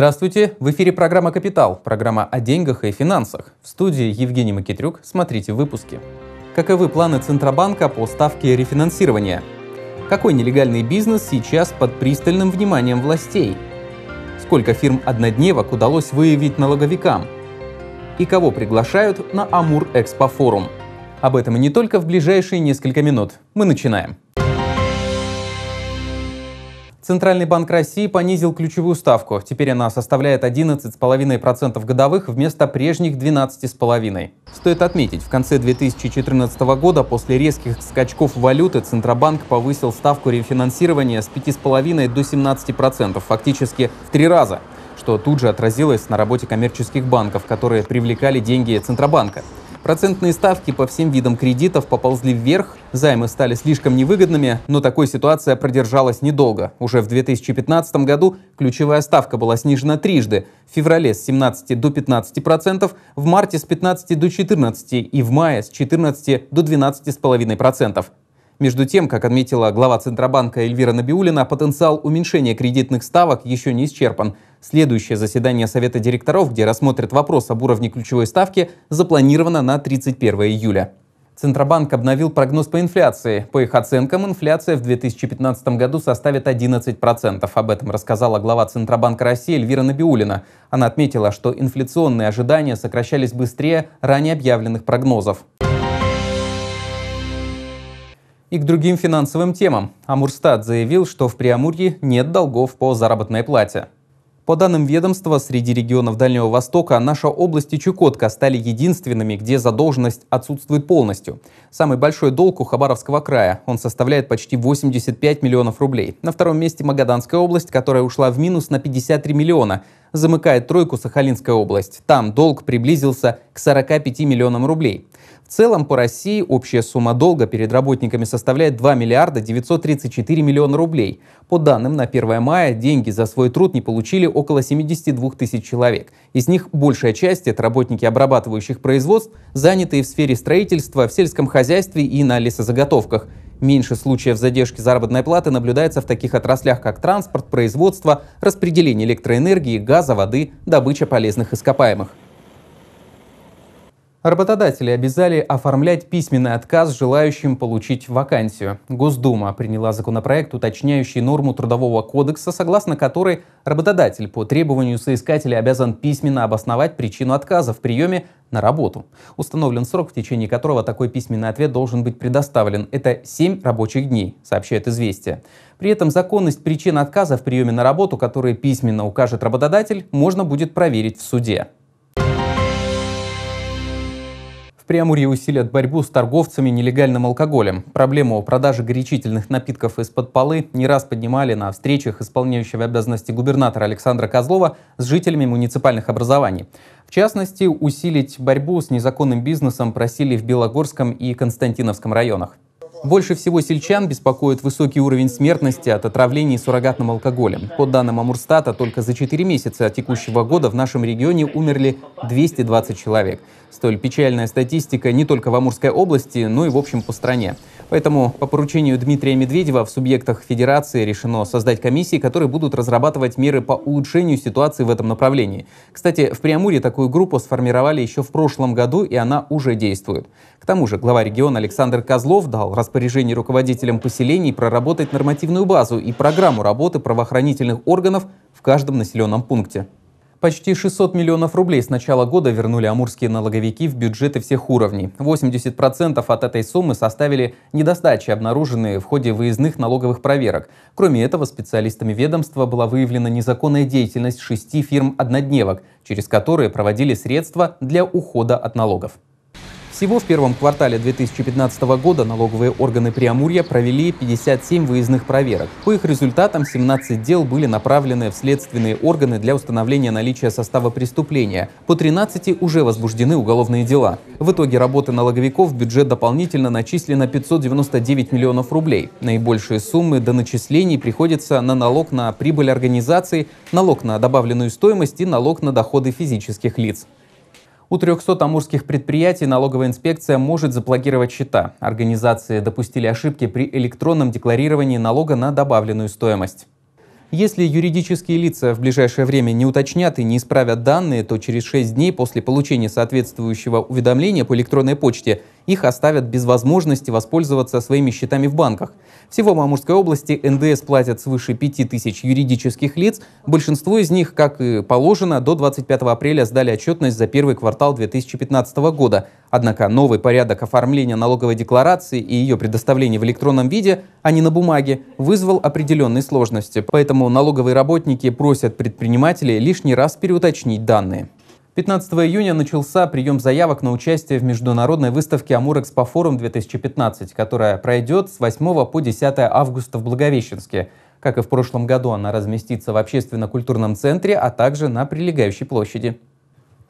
Здравствуйте! В эфире программа «Капитал», программа о деньгах и финансах. В студии Евгений Макитрюк. Смотрите выпуски. Каковы планы Центробанка по ставке рефинансирования? Какой нелегальный бизнес сейчас под пристальным вниманием властей? Сколько фирм однодневок удалось выявить налоговикам? И кого приглашают на Амур Экспофорум? Об этом и не только в ближайшие несколько минут. Мы начинаем. Центральный банк России понизил ключевую ставку. Теперь она составляет 11,5% годовых вместо прежних 12,5%. Стоит отметить, в конце 2014 года после резких скачков валюты Центробанк повысил ставку рефинансирования с 5,5% до 17%, фактически в три раза, что тут же отразилось на работе коммерческих банков, которые привлекали деньги Центробанка. Процентные ставки по всем видам кредитов поползли вверх, займы стали слишком невыгодными, но такой ситуация продержалась недолго. Уже в 2015 году ключевая ставка была снижена трижды – в феврале с 17 до 15%, в марте с 15 до 14% и в мае с 14 до 12,5%. Между тем, как отметила глава Центробанка Эльвира Набиулина, потенциал уменьшения кредитных ставок еще не исчерпан – Следующее заседание Совета директоров, где рассмотрят вопрос об уровне ключевой ставки, запланировано на 31 июля. Центробанк обновил прогноз по инфляции. По их оценкам, инфляция в 2015 году составит 11%. Об этом рассказала глава Центробанка России Эльвира Набиулина. Она отметила, что инфляционные ожидания сокращались быстрее ранее объявленных прогнозов. И к другим финансовым темам. Амурстат заявил, что в Приамурье нет долгов по заработной плате. По данным ведомства, среди регионов Дальнего Востока наша область и Чукотка стали единственными, где задолженность отсутствует полностью. Самый большой долг у Хабаровского края. Он составляет почти 85 миллионов рублей. На втором месте Магаданская область, которая ушла в минус на 53 миллиона. Замыкает тройку Сахалинская область. Там долг приблизился к 45 миллионам рублей. В целом по России общая сумма долга перед работниками составляет 2 миллиарда 934 миллиона рублей. По данным на 1 мая деньги за свой труд не получили около 72 тысяч человек. Из них большая часть – это работники обрабатывающих производств, занятые в сфере строительства, в сельском хозяйстве и на лесозаготовках. Меньше случаев задержки заработной платы наблюдается в таких отраслях, как транспорт, производство, распределение электроэнергии, газа, воды, добыча полезных ископаемых. Работодатели обязали оформлять письменный отказ желающим получить вакансию. Госдума приняла законопроект, уточняющий норму Трудового кодекса, согласно которой работодатель по требованию соискателя обязан письменно обосновать причину отказа в приеме на работу. Установлен срок, в течение которого такой письменный ответ должен быть предоставлен. Это 7 рабочих дней, сообщает «Известия». При этом законность причин отказа в приеме на работу, которые письменно укажет работодатель, можно будет проверить в суде. Преамурье усилят борьбу с торговцами нелегальным алкоголем. Проблему продажи горячительных напитков из-под полы не раз поднимали на встречах исполняющего обязанности губернатора Александра Козлова с жителями муниципальных образований. В частности, усилить борьбу с незаконным бизнесом просили в Белогорском и Константиновском районах. Больше всего сельчан беспокоит высокий уровень смертности от отравлений суррогатным алкоголем. По данным Амурстата, только за 4 месяца текущего года в нашем регионе умерли 220 человек. Столь печальная статистика не только в Амурской области, но и в общем по стране. Поэтому по поручению Дмитрия Медведева в субъектах Федерации решено создать комиссии, которые будут разрабатывать меры по улучшению ситуации в этом направлении. Кстати, в Преамуре такую группу сформировали еще в прошлом году, и она уже действует. К тому же глава региона Александр Козлов дал распоряжение руководителям поселений проработать нормативную базу и программу работы правоохранительных органов в каждом населенном пункте. Почти 600 миллионов рублей с начала года вернули амурские налоговики в бюджеты всех уровней. 80% от этой суммы составили недостачи, обнаруженные в ходе выездных налоговых проверок. Кроме этого, специалистами ведомства была выявлена незаконная деятельность шести фирм-однодневок, через которые проводили средства для ухода от налогов. Всего в первом квартале 2015 года налоговые органы Приамурья провели 57 выездных проверок. По их результатам 17 дел были направлены в следственные органы для установления наличия состава преступления. По 13 уже возбуждены уголовные дела. В итоге работы налоговиков в бюджет дополнительно начислено 599 миллионов рублей. Наибольшие суммы до начислений приходятся на налог на прибыль организации, налог на добавленную стоимость и налог на доходы физических лиц. У 300 амурских предприятий налоговая инспекция может заблокировать счета. Организации допустили ошибки при электронном декларировании налога на добавленную стоимость. Если юридические лица в ближайшее время не уточнят и не исправят данные, то через 6 дней после получения соответствующего уведомления по электронной почте их оставят без возможности воспользоваться своими счетами в банках. Всего в Амурской области НДС платят свыше 5000 юридических лиц. Большинство из них, как и положено, до 25 апреля сдали отчетность за первый квартал 2015 года. Однако новый порядок оформления налоговой декларации и ее предоставления в электронном виде, а не на бумаге, вызвал определенные сложности. Поэтому налоговые работники просят предпринимателей лишний раз переуточнить данные. 15 июня начался прием заявок на участие в международной выставке «Амурэкспофорум-2015», которая пройдет с 8 по 10 августа в Благовещенске. Как и в прошлом году, она разместится в общественно-культурном центре, а также на прилегающей площади.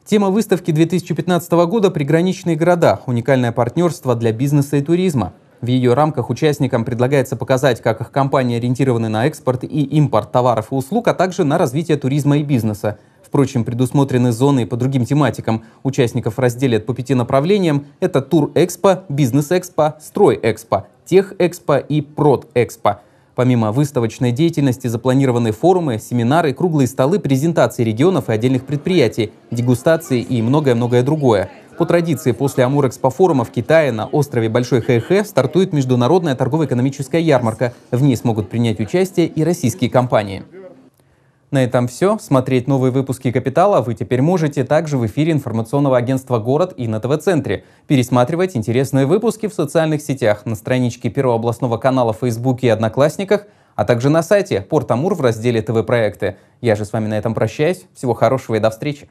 Тема выставки 2015 года – приграничные города, уникальное партнерство для бизнеса и туризма. В ее рамках участникам предлагается показать, как их компании ориентированы на экспорт и импорт товаров и услуг, а также на развитие туризма и бизнеса – Впрочем, предусмотрены зоны и по другим тематикам. Участников разделят по пяти направлениям. Это Тур-экспо, Бизнес-экспо, Строй-экспо, Тех-экспо и Прод-экспо. Помимо выставочной деятельности запланированы форумы, семинары, круглые столы, презентации регионов и отдельных предприятий, дегустации и многое-многое другое. По традиции, после Амурекспо форума в Китае на острове Большой Хэйхэ стартует международная торгово-экономическая ярмарка. В ней смогут принять участие и российские компании. На этом все. Смотреть новые выпуски «Капитала» вы теперь можете также в эфире информационного агентства «Город» и на ТВ-центре. Пересматривать интересные выпуски в социальных сетях, на страничке Первого областного канала в Фейсбуке и Одноклассниках, а также на сайте «Порт Амур» в разделе «ТВ-проекты». Я же с вами на этом прощаюсь. Всего хорошего и до встречи.